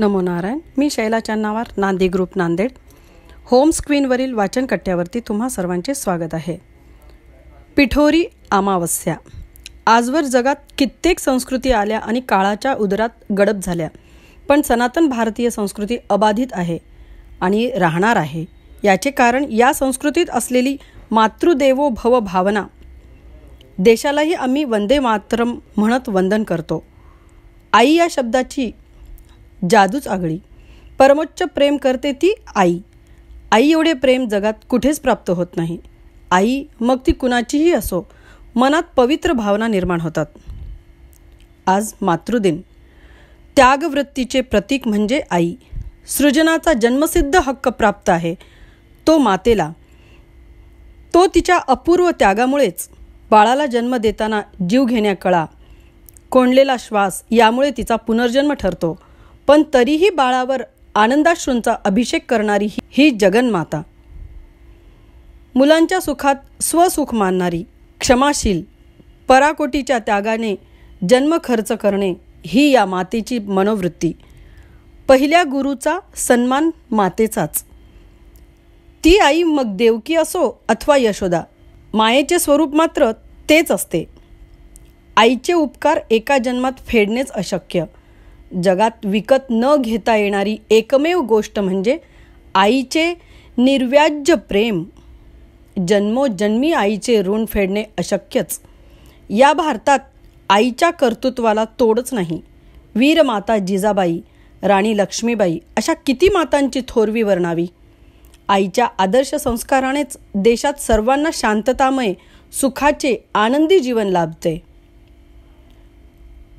नमो नारायण मी शैलाच्या नावार नांदी group Nanded home स्क्रीनवरील वाचन कट्ट्यावरती तुम्हा सर्वांचे स्वागत आहे पिठोरी अमावस्या आजवर जगात कित्येक संस्कृती आल्या आणि काळाच्या उदरात गडप झाल्या पण सनातन भारतीय संस्कृती अबाधित आहे आणि राहणार आहे याचे कारण या संस्कृतीत असलेली मातृदेवो भव भावना देशालाही आम्ही वंदे मातरम म्हणत वंदन करतो आई या शब्दाची जादूच आगळी परमोच्च प्रेम करते ती आई आई एवढे प्रेम जगात कुठेच प्राप्त होत नाही आई मग ती कुणाचीही असो मनात पवित्र भावना निर्माण होतात आज मातृदिन त्यागवृत्तीचे प्रतीक म्हणजे आई सृजनाचा जन्मसिद्ध हक्क प्राप्त आहे तो मातेला तो तिच्या अपूर्व त्यागामुळेच बाळाला जन्म देताना जीव घेण्याकळा कोंडलेला श्वास यामुळे तिचा पुनर्जन्म ठरतो पण तरीही बाळावर आनंदाश्रूंचा अभिषेक करणारी ही जगन्माता मुलांच्या सुखात स्वसुख मानणारी क्षमाशील पराकोटीच्या त्यागाने जन्म खर्च करणे ही या मातेची मनोवृत्ती पहिल्या गुरुचा सन्मान मातेचाच ती आई मग देवकी असो अथवा यशोदा मायेचे स्वरूप मात्र तेच असते आईचे उपकार एका जन्मात फेडणेच अशक्य जगात विकत न घेता येणारी एकमेव गोष्ट म्हणजे आईचे निर्व्याज्य प्रेम जन्मोजन्मी आईचे ऋण फेडणे अशक्यच या भारतात आईच्या कर्तृत्वाला तोडच नाही वीरमाता जिजाबाई राणी लक्ष्मीबाई अशा किती मातांची थोरवी वर्णावी आईच्या आदर्श संस्कारानेच देशात सर्वांना शांततामय सुखाचे आनंदी जीवन लाभते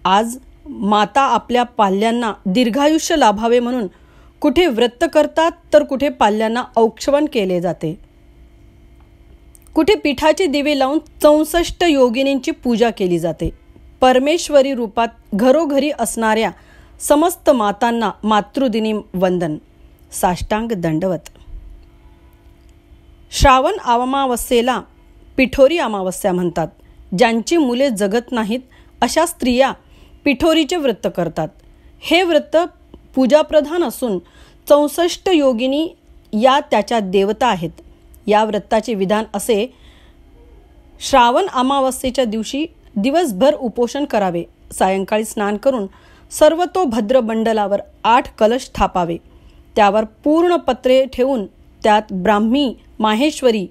आज माता आपल्या पाल्यांना दीर्घायुष्य लाभावे म्हणून कुठे व्रत करतात तर कुठे पाल्यांना औक्षवण केले जाते कुठे पिठाचे दिवे लावून चौसष्ट योगिनींची पूजा केली जाते परमेश्वरी रूपात घरोघरी असणाऱ्या समस्त मातांना मातृदिनी वंदन साष्टांग दंडवत श्रावण अमावस्येला पिठोरी अमावस्या म्हणतात ज्यांची मुले जगत नाहीत अशा स्त्रिया पिठोरीचे व्रत करतात हे व्रत पूजाप्रधान असून चौसष्ट योगिनी या त्याच्या देवता आहेत या व्रताचे विधान असे श्रावण अमावस्येच्या दिवशी दिवसभर उपोषण करावे सायंकाळी स्नान करून सर्वतो भद्र बंडलावर आठ कलश थापावे त्यावर पूर्ण पत्रे ठेवून त्यात ब्राह्मी माहेश्वरी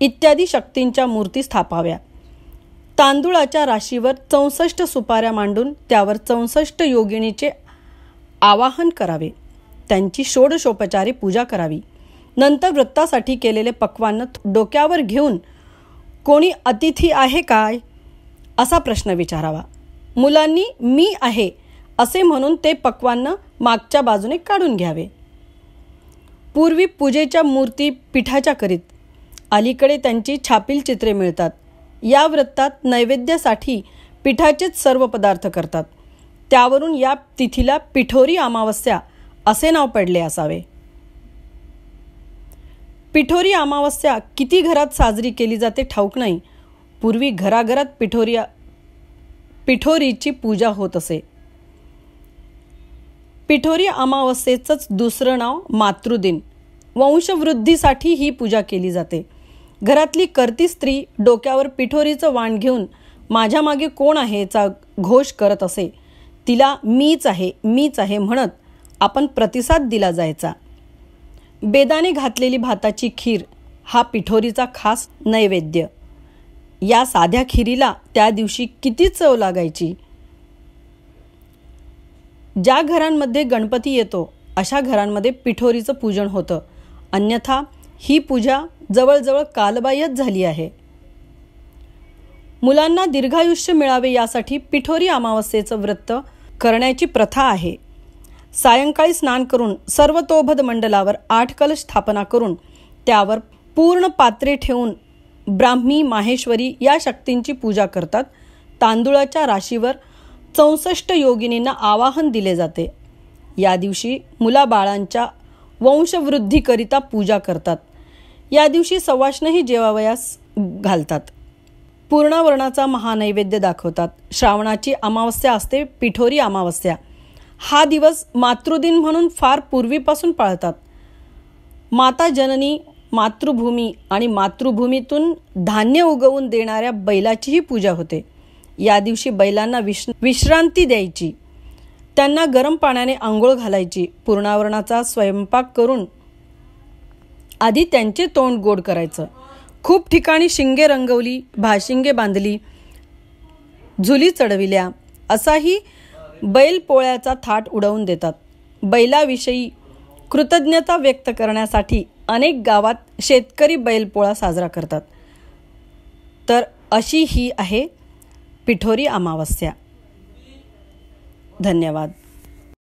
इत्यादी शक्तींच्या मूर्ती स्थापाव्या तांदुळाच्या राशीवर चौसष्ट सुपाऱ्या मांडून त्यावर चौसष्ट योगिणीचे आवाहन करावे त्यांची षोडशोपचारे पूजा करावी नंतर व्रतासाठी केलेले पक्वान्न डोक्यावर घेऊन कोणी अतिथी आहे काय असा प्रश्न विचारावा मुलांनी मी आहे असे म्हणून ते पक्वान्न मागच्या बाजूने काढून घ्यावे पूर्वी पूजेच्या मूर्ती पिठाच्या करीत अलीकडे त्यांची छापील चित्रे मिळतात या व्रतात नैवेद्यासाठी पिठाचेच सर्व पदार्थ करतात त्यावरून या तिथीला पिठोरी अमावस्या असे नाव पडले असावे पिठोरी अमावस्या किती घरात साजरी केली जाते ठाऊक नाही पूर्वी घराघरात पिठोरी पिठोरीची पूजा होत असे पिठोरी अमावस्येचंच दुसरं नाव मातृदिन वंशवृद्धीसाठी ही पूजा केली जाते घरातली करती स्त्री डोक्यावर पिठोरीचं वाण घेऊन माझ्या मागे कोण आहे याचा घोष करत असे तिला मीच आहे मीच आहे म्हणत आपण प्रतिसाद दिला जायचा बेदाने घातलेली भाताची खीर हा पिठोरीचा खास नैवेद्य या साध्या खिरीला त्या दिवशी किती चव लागायची ज्या घरांमध्ये गणपती येतो अशा घरांमध्ये पिठोरीचं पूजन होतं अन्यथा ही पूजा जवळजवळ कालबाह्यच झाली आहे मुलांना दीर्घायुष्य मिळावे यासाठी पिठोरी अमावस्येचं व्रत करण्याची प्रथा आहे सायंकाळी स्नान करून सर्वतोभद मंडलावर आठ कलश स्थापना करून त्यावर पूर्ण पात्रे ठेवून ब्राह्मी माहेश्वरी या शक्तींची पूजा करतात तांदुळाच्या राशीवर चौसष्ट योगिनींना आवाहन दिले जाते या दिवशी मुलाबाळांच्या वंशवृद्धीकरिता पूजा करतात या दिवशी सवाष्णही जेवावयास घालतात पूर्णावरणाचा महानैवेद्य दाखवतात श्रावणाची अमावस्या असते पिठोरी अमावस्या हा दिवस मातृदिन म्हणून फार पूर्वीपासून पाळतात माता जननी मातृभूमी आणि मातृभूमीतून धान्य उगवून देणाऱ्या बैलाचीही पूजा होते या दिवशी बैलांना विश विश्रांती द्यायची त्यांना गरम पाण्याने आंघोळ घालायची पूर्णावरणाचा स्वयंपाक करून आधी त्यांचे तोंड गोड करायचं खूप ठिकाणी शिंगे रंगवली भाशिंगे बांधली झुली चढविल्या असाही बैलपोळ्याचा थाट उडवून देतात बैलाविषयी कृतज्ञता व्यक्त करण्यासाठी अनेक गावात शेतकरी बैलपोळा साजरा करतात तर अशी ही आहे पिठोरी अमावस्या धन्यवाद